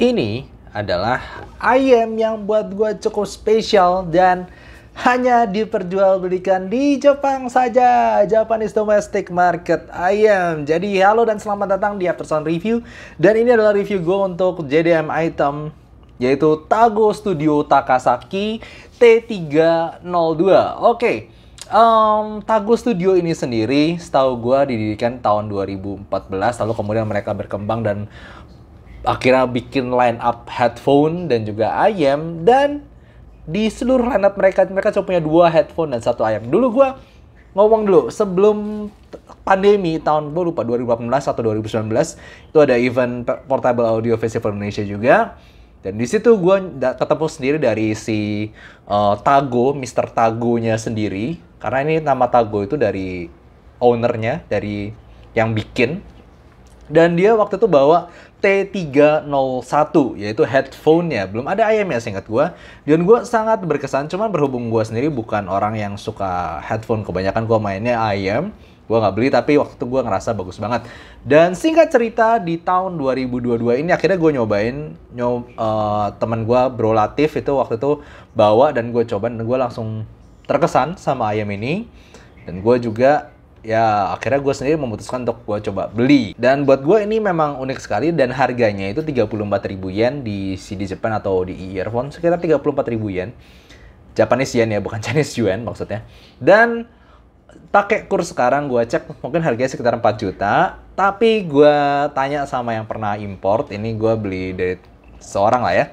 Ini adalah ayam yang buat gue cukup spesial dan hanya diperjualbelikan di Jepang saja. Japanese Domestic Market Ayam. Jadi halo dan selamat datang di Aftersun Review. Dan ini adalah review gue untuk JDM item yaitu Tago Studio Takasaki T302. Oke. Um, Tago Studio ini sendiri setahu gue didirikan tahun 2014 lalu kemudian mereka berkembang dan akhirnya bikin line up headphone dan juga ayam dan di seluruh line up mereka mereka cuma punya dua headphone dan satu ayam Dulu gua ngomong dulu sebelum pandemi tahun gue lupa 2018 atau 2019 itu ada event portable audio festival Indonesia juga dan di situ gue ketemu sendiri dari si uh, Tago Mister Tagonya sendiri karena ini nama Tago itu dari ownernya dari yang bikin dan dia waktu itu bawa T301 yaitu headphone-nya. Belum ada ya singkat gue. Dan gue sangat berkesan cuman berhubung gue sendiri bukan orang yang suka headphone kebanyakan gue mainnya IM gue nggak beli tapi waktu itu gue ngerasa bagus banget dan singkat cerita di tahun 2022 ini akhirnya gue nyobain nyob uh, eh, teman gue bro Latif itu waktu itu bawa dan gue coba dan gue langsung terkesan sama ayam ini dan gue juga ya akhirnya gue sendiri memutuskan untuk gue coba beli dan buat gue ini memang unik sekali dan harganya itu 34.000 yen di CD Japan atau di e earphone sekitar 34.000 yen Japanese yen ya bukan Chinese yuan maksudnya dan pakai kurs sekarang gue cek mungkin harganya sekitar 4 juta tapi gue tanya sama yang pernah import ini gue beli dari seorang lah ya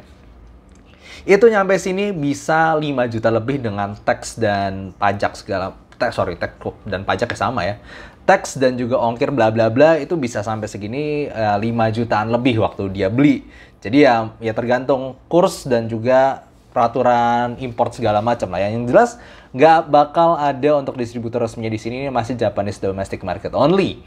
itu nyampe sini bisa 5 juta lebih dengan teks dan pajak segala tax sorry tax dan pajak sama ya tax dan juga ongkir bla bla bla itu bisa sampai segini uh, eh, 5 jutaan lebih waktu dia beli jadi ya ya tergantung kurs dan juga peraturan import segala macam lah ya. yang jelas nggak bakal ada untuk distributor resminya di sini masih Japanese domestic market only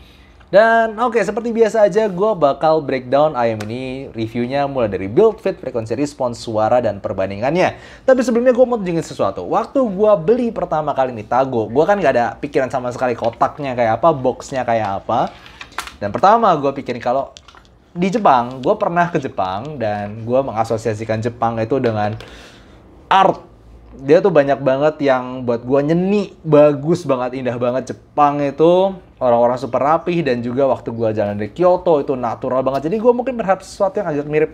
dan oke, okay, seperti biasa aja gue bakal breakdown ayam ini reviewnya mulai dari build fit, frekuensi respons, suara, dan perbandingannya. Tapi sebelumnya gue mau tunjukin sesuatu. Waktu gue beli pertama kali ini, Tago, gue kan gak ada pikiran sama sekali kotaknya kayak apa, boxnya kayak apa. Dan pertama gue pikirin kalau di Jepang, gue pernah ke Jepang dan gue mengasosiasikan Jepang itu dengan art dia tuh banyak banget yang buat gua nyeni bagus banget indah banget Jepang itu orang-orang super rapih dan juga waktu gua jalan dari Kyoto itu natural banget jadi gua mungkin berharap sesuatu yang agak mirip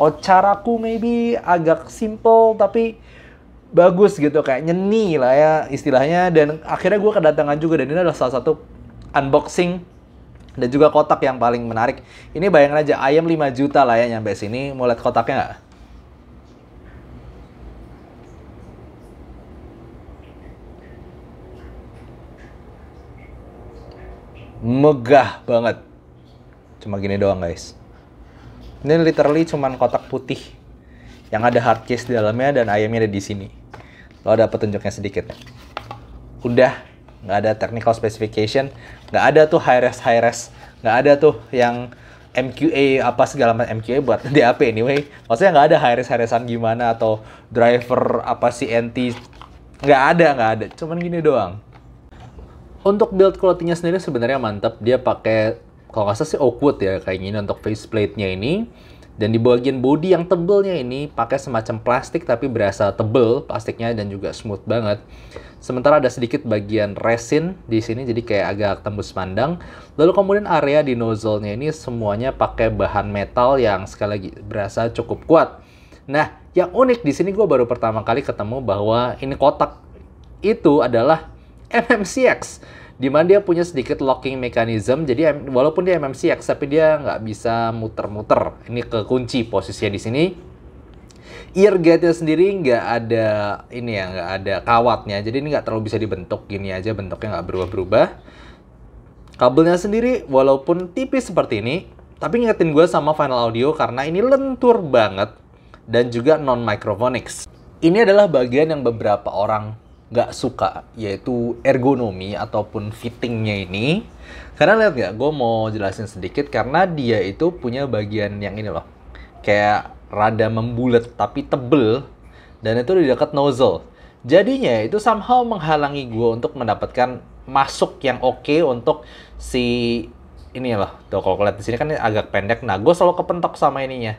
oh caraku maybe agak simple tapi bagus gitu kayak nyeni lah ya istilahnya dan akhirnya gua kedatangan juga dan ini adalah salah satu unboxing dan juga kotak yang paling menarik ini bayangin aja ayam 5 juta lah ya nyampe sini mau lihat kotaknya nggak megah banget. Cuma gini doang guys. Ini literally cuman kotak putih yang ada hard case di dalamnya dan ayamnya ada di sini. Lo ada petunjuknya sedikit. Udah, nggak ada technical specification, nggak ada tuh high res high res, nggak ada tuh yang MQA apa segala macam MQA buat DAP anyway. Maksudnya nggak ada high res high resan gimana atau driver apa sih NT, nggak ada nggak ada, cuman gini doang. Untuk build quality-nya sendiri sebenarnya mantap. Dia pakai kalau nggak salah sih oakwood ya kayak gini untuk faceplate-nya ini. Dan di bagian body yang tebelnya ini pakai semacam plastik tapi berasa tebel plastiknya dan juga smooth banget. Sementara ada sedikit bagian resin di sini jadi kayak agak tembus pandang. Lalu kemudian area di nozzle-nya ini semuanya pakai bahan metal yang sekali lagi berasa cukup kuat. Nah, yang unik di sini gue baru pertama kali ketemu bahwa ini kotak itu adalah MMCX di mana dia punya sedikit locking mechanism jadi walaupun dia MMCX tapi dia nggak bisa muter-muter ini kekunci posisinya di sini ear gate-nya sendiri nggak ada ini ya nggak ada kawatnya jadi ini nggak terlalu bisa dibentuk gini aja bentuknya nggak berubah-berubah kabelnya sendiri walaupun tipis seperti ini tapi ngingetin gue sama Final Audio karena ini lentur banget dan juga non microphonics ini adalah bagian yang beberapa orang nggak suka yaitu ergonomi ataupun fittingnya ini karena lihat nggak gue mau jelasin sedikit karena dia itu punya bagian yang ini loh kayak rada membulat tapi tebel dan itu di dekat nozzle jadinya itu somehow menghalangi gue untuk mendapatkan masuk yang oke okay untuk si ini loh tuh kalau lihat di sini kan agak pendek nah gue selalu kepentok sama ininya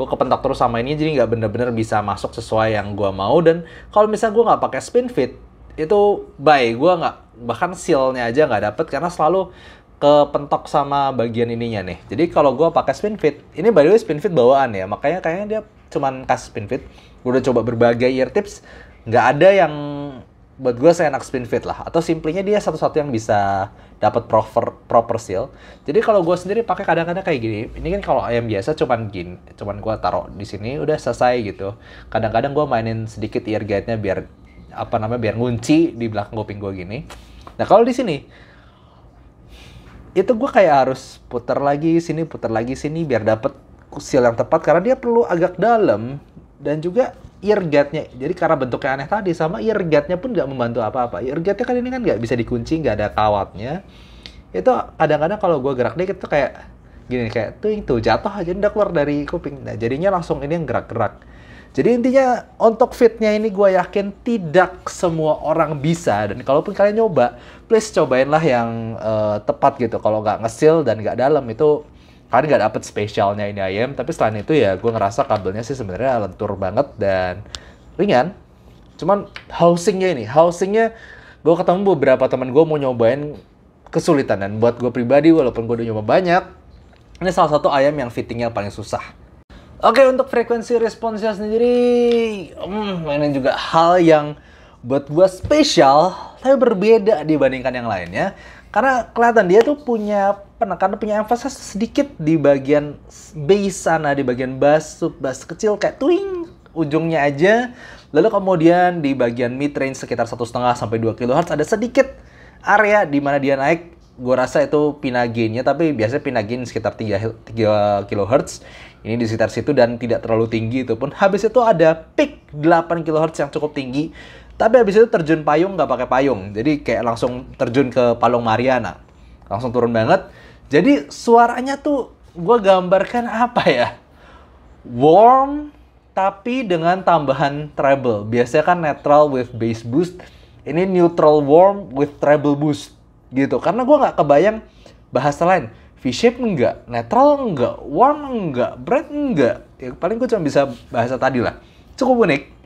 gue kepentok terus sama ini jadi nggak bener-bener bisa masuk sesuai yang gue mau dan kalau misalnya gue nggak pakai spin fit itu bye gue nggak bahkan sealnya aja nggak dapet karena selalu kepentok sama bagian ininya nih. Jadi kalau gue pakai spin fit, ini by the way spin fit bawaan ya, makanya kayaknya dia cuman kas spin fit. Gue udah coba berbagai ear tips, nggak ada yang buat gue saya enak spin fit lah atau simplenya dia satu-satu yang bisa dapat proper proper seal jadi kalau gue sendiri pakai kadang-kadang kayak gini ini kan kalau ayam biasa cuman gin cuman gue taruh di sini udah selesai gitu kadang-kadang gue mainin sedikit ear guide nya biar apa namanya biar ngunci di belakang kuping gue gini nah kalau di sini itu gue kayak harus putar lagi sini putar lagi sini biar dapat seal yang tepat karena dia perlu agak dalam dan juga ear gate-nya jadi karena bentuknya aneh tadi sama ear gate-nya pun nggak membantu apa-apa ear gate-nya kan ini kan nggak bisa dikunci nggak ada kawatnya itu kadang-kadang kalau gue gerak dikit tuh kayak gini kayak tuh itu jatuh aja udah keluar dari kuping nah jadinya langsung ini yang gerak-gerak jadi intinya untuk fitnya ini gue yakin tidak semua orang bisa dan kalaupun kalian nyoba please cobainlah yang uh, tepat gitu kalau nggak ngesil dan nggak dalam itu kan nggak dapet spesialnya ini ayam tapi selain itu ya gue ngerasa kabelnya sih sebenarnya lentur banget dan ringan cuman housingnya ini housingnya gue ketemu beberapa teman gue mau nyobain kesulitan dan buat gue pribadi walaupun gue udah nyoba banyak ini salah satu ayam yang fittingnya paling susah Oke untuk frekuensi responsnya sendiri hmm, ini juga hal yang buat gue spesial tapi berbeda dibandingkan yang lainnya karena kelihatan dia tuh punya penekanan, punya emphasis sedikit di bagian bass sana, di bagian bass, sub bass kecil kayak twing ujungnya aja. Lalu kemudian di bagian mid range sekitar satu setengah sampai dua kilohertz ada sedikit area di mana dia naik gue rasa itu pinaginnya tapi biasanya pinagin sekitar tiga 3 kHz ini di sekitar situ dan tidak terlalu tinggi itu pun habis itu ada peak delapan kilohertz yang cukup tinggi tapi habis itu terjun payung nggak pakai payung. Jadi kayak langsung terjun ke Palung Mariana. Langsung turun banget. Jadi suaranya tuh gue gambarkan apa ya? Warm tapi dengan tambahan treble. Biasanya kan neutral with bass boost. Ini neutral warm with treble boost gitu. Karena gue nggak kebayang bahasa lain. V-shape enggak, netral enggak, warm nggak, bright nggak. Ya, paling gue cuma bisa bahasa tadi lah. Cukup unik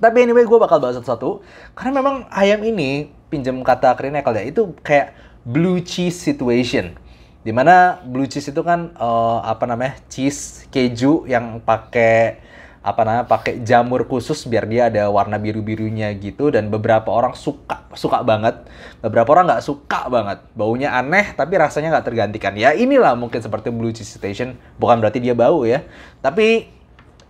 tapi anyway gue bakal bahas satu-satu karena memang ayam ini pinjam kata Krenekel ya itu kayak blue cheese situation. Dimana blue cheese itu kan uh, apa namanya cheese keju yang pakai apa namanya pakai jamur khusus biar dia ada warna biru birunya gitu dan beberapa orang suka suka banget beberapa orang nggak suka banget baunya aneh tapi rasanya nggak tergantikan ya inilah mungkin seperti blue cheese station bukan berarti dia bau ya tapi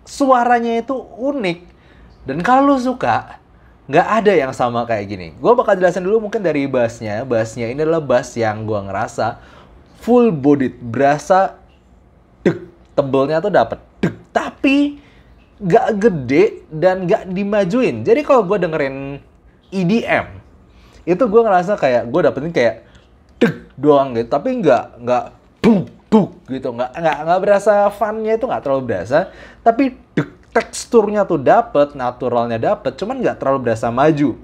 suaranya itu unik dan kalau lo suka, nggak ada yang sama kayak gini. Gue bakal jelasin dulu mungkin dari bassnya. Bassnya ini adalah bass yang gue ngerasa full bodied, berasa dek, tebelnya tuh dapet dek. Tapi nggak gede dan nggak dimajuin. Jadi kalau gue dengerin EDM, itu gue ngerasa kayak gue dapetin kayak dek doang gitu. Tapi nggak nggak buk buk gitu, nggak nggak nggak berasa funnya itu nggak terlalu berasa. Tapi dek teksturnya tuh dapet, naturalnya dapet, cuman nggak terlalu berasa maju.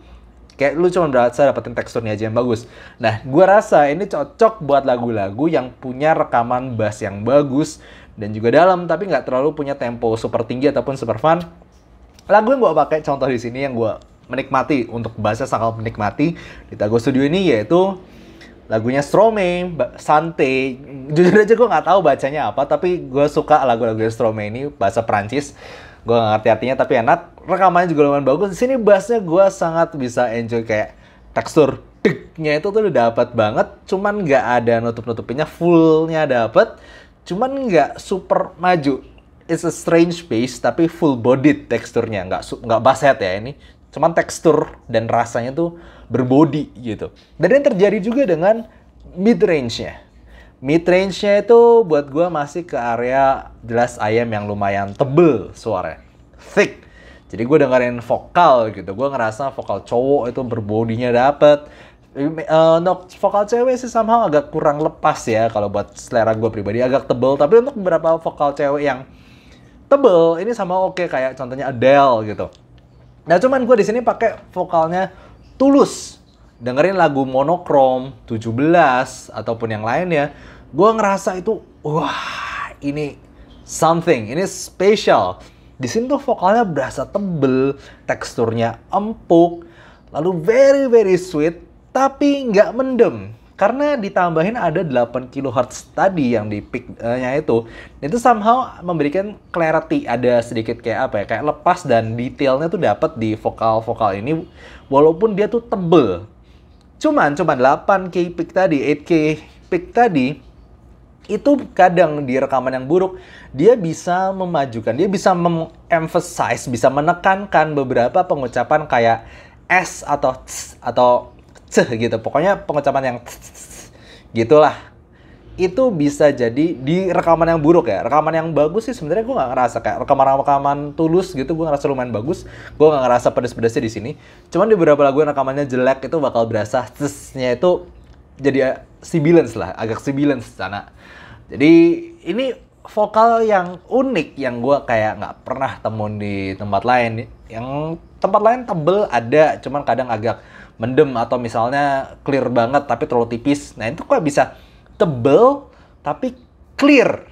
Kayak lu cuma berasa dapetin teksturnya aja yang bagus. Nah, gue rasa ini cocok buat lagu-lagu yang punya rekaman bass yang bagus dan juga dalam, tapi nggak terlalu punya tempo super tinggi ataupun super fun. Lagu yang gue pakai contoh di sini yang gue menikmati untuk bahasa sangat menikmati di Tago Studio ini yaitu lagunya Strome, Sante. Jujur aja gue nggak tahu bacanya apa, tapi gue suka lagu-lagu Strome ini bahasa Prancis gue gak ngerti artinya tapi enak rekamannya juga lumayan bagus di sini bassnya gue sangat bisa enjoy kayak tekstur tiknya itu tuh udah dapat banget cuman nggak ada nutup nutupinnya fullnya dapat cuman nggak super maju it's a strange bass tapi full body teksturnya nggak nggak basset ya ini cuman tekstur dan rasanya tuh berbody gitu dan yang terjadi juga dengan mid range nya mid range-nya itu buat gue masih ke area jelas ayam yang lumayan tebel suaranya. Thick. Jadi gue dengerin vokal gitu. Gue ngerasa vokal cowok itu berbodinya dapet. Uh, eh, no, vokal cewek sih somehow agak kurang lepas ya kalau buat selera gue pribadi agak tebel tapi untuk beberapa vokal cewek yang tebel ini sama oke okay, kayak contohnya Adele gitu nah cuman gue di sini pakai vokalnya tulus dengerin lagu monokrom 17 ataupun yang lainnya, gue ngerasa itu wah ini something, ini special. Di sini tuh vokalnya berasa tebel, teksturnya empuk, lalu very very sweet, tapi nggak mendem. Karena ditambahin ada 8 kHz tadi yang di peaknya itu, itu somehow memberikan clarity, ada sedikit kayak apa ya, kayak lepas dan detailnya tuh dapat di vokal-vokal ini, walaupun dia tuh tebel, Cuman cuman 8K pick tadi, 8K pick tadi itu kadang di rekaman yang buruk dia bisa memajukan, dia bisa mememphasize, bisa menekankan beberapa pengucapan kayak s atau C atau c gitu. Pokoknya pengucapan yang gitulah itu bisa jadi di rekaman yang buruk ya rekaman yang bagus sih sebenarnya gue nggak ngerasa kayak rekaman rekaman tulus gitu gue ngerasa lumayan bagus gue nggak ngerasa pedes-pedesnya di sini cuman di beberapa lagu yang rekamannya jelek itu bakal berasa sesnya itu jadi eh, sibilance lah agak sibilance sana jadi ini vokal yang unik yang gue kayak nggak pernah temuin di tempat lain yang tempat lain tebel ada cuman kadang agak mendem atau misalnya clear banget tapi terlalu tipis nah itu kok bisa tebel tapi clear.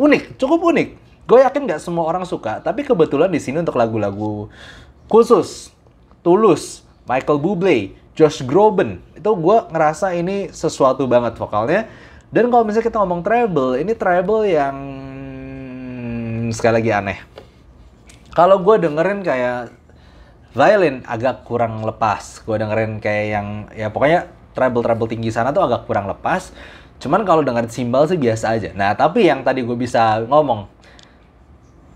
Unik, cukup unik. Gue yakin nggak semua orang suka, tapi kebetulan di sini untuk lagu-lagu khusus, Tulus, Michael Bublé, Josh Groban, itu gue ngerasa ini sesuatu banget vokalnya. Dan kalau misalnya kita ngomong treble, ini treble yang sekali lagi aneh. Kalau gue dengerin kayak violin agak kurang lepas, gue dengerin kayak yang ya pokoknya treble-treble tinggi sana tuh agak kurang lepas. Cuman kalau dengan simbal sih biasa aja. Nah, tapi yang tadi gue bisa ngomong,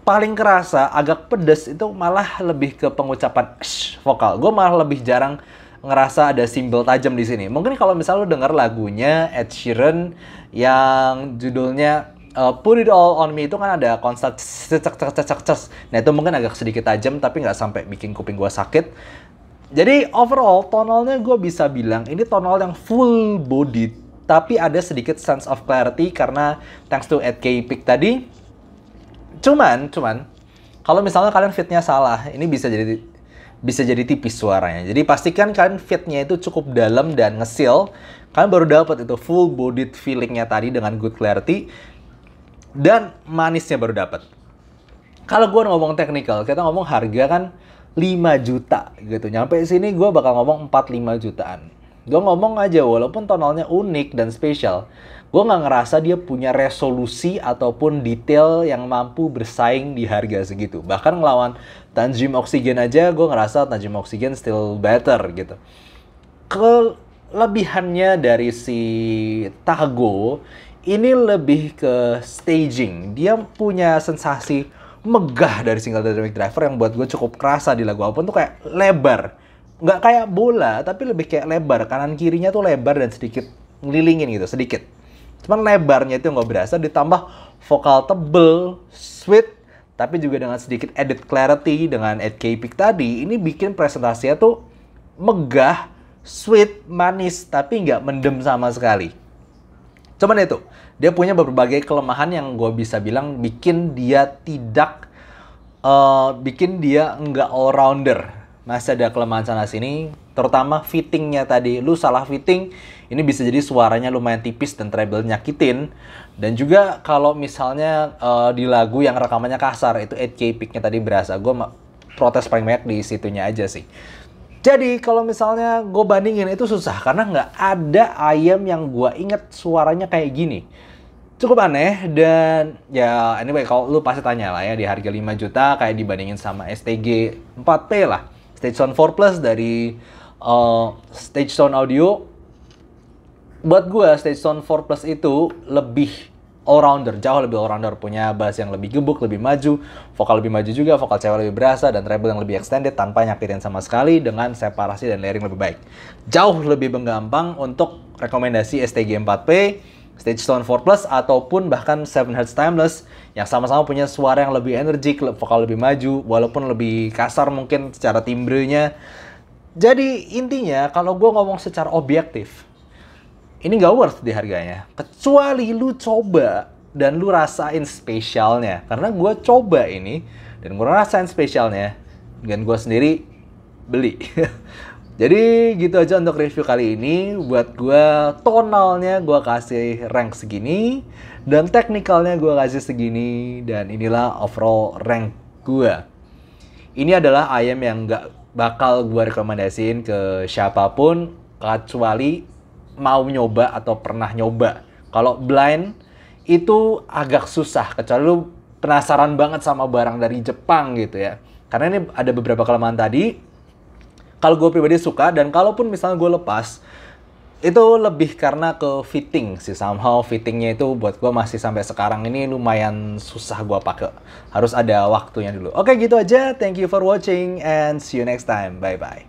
paling kerasa agak pedes itu malah lebih ke pengucapan sh, vokal. Gue malah lebih jarang ngerasa ada simbol tajam di sini. Mungkin kalau misalnya lo denger lagunya Ed Sheeran yang judulnya uh, Put It All On Me itu kan ada konstan cecek cecek cecek Nah itu mungkin agak sedikit tajam tapi nggak sampai bikin kuping gue sakit. Jadi overall tonalnya gue bisa bilang ini tonal yang full body tapi ada sedikit sense of clarity karena thanks to 8K pick tadi. Cuman, cuman kalau misalnya kalian fitnya salah, ini bisa jadi bisa jadi tipis suaranya. Jadi pastikan kalian fitnya itu cukup dalam dan ngesil. Kalian baru dapat itu full bodied feelingnya tadi dengan good clarity dan manisnya baru dapat. Kalau gue ngomong technical, kita ngomong harga kan 5 juta gitu. Nyampe sini gue bakal ngomong 4-5 jutaan. Gue ngomong aja walaupun tonalnya unik dan spesial, gue nggak ngerasa dia punya resolusi ataupun detail yang mampu bersaing di harga segitu. Bahkan ngelawan Tanjim Oksigen aja, gue ngerasa Tanjim Oksigen still better gitu. Kelebihannya dari si Tago ini lebih ke staging. Dia punya sensasi megah dari single dynamic driver yang buat gue cukup kerasa di lagu apapun tuh kayak lebar nggak kayak bola tapi lebih kayak lebar kanan kirinya tuh lebar dan sedikit ngelilingin gitu sedikit cuman lebarnya itu nggak berasa ditambah vokal tebel sweet tapi juga dengan sedikit edit clarity dengan 8K tadi ini bikin presentasinya tuh megah sweet manis tapi nggak mendem sama sekali Cuman itu, dia punya berbagai kelemahan yang gue bisa bilang bikin dia tidak, uh, bikin dia nggak all rounder. Masih ada kelemahan sana sini, terutama fittingnya tadi. Lu salah fitting, ini bisa jadi suaranya lumayan tipis dan treble nyakitin. Dan juga kalau misalnya uh, di lagu yang rekamannya kasar, itu 8K picknya tadi berasa. Gue protes paling banyak di situnya aja sih. Jadi kalau misalnya gue bandingin itu susah karena nggak ada ayam yang gue inget suaranya kayak gini. Cukup aneh dan ya anyway kalau lu pasti tanya lah ya di harga 5 juta kayak dibandingin sama STG 4P lah. Stage Sound 4 Plus dari uh, Stage Sound Audio. Buat gue Stage Sound 4 Plus itu lebih all-rounder, jauh lebih all-rounder, punya bass yang lebih gebuk, lebih maju, vokal lebih maju juga, vokal cewek lebih berasa, dan treble yang lebih extended tanpa nyakitin sama sekali dengan separasi dan layering lebih baik. Jauh lebih menggampang untuk rekomendasi STG 4P, Stage Stone 4 Plus, ataupun bahkan 7 Hz Timeless yang sama-sama punya suara yang lebih energik, vokal lebih maju, walaupun lebih kasar mungkin secara timbrenya. Jadi intinya kalau gue ngomong secara objektif, ini gak worth di harganya. Kecuali lu coba dan lu rasain spesialnya. Karena gue coba ini dan gue rasain spesialnya dan gue sendiri beli. Jadi gitu aja untuk review kali ini. Buat gue tonalnya gue kasih rank segini. Dan teknikalnya gue kasih segini. Dan inilah overall rank gue. Ini adalah ayam yang gak bakal gue rekomendasiin ke siapapun. Kecuali mau nyoba atau pernah nyoba. Kalau blind itu agak susah kecuali lu penasaran banget sama barang dari Jepang gitu ya. Karena ini ada beberapa kelemahan tadi. Kalau gue pribadi suka dan kalaupun misalnya gue lepas, itu lebih karena ke fitting sih somehow fittingnya itu buat gue masih sampai sekarang ini lumayan susah gue pakai harus ada waktunya dulu oke gitu aja thank you for watching and see you next time bye bye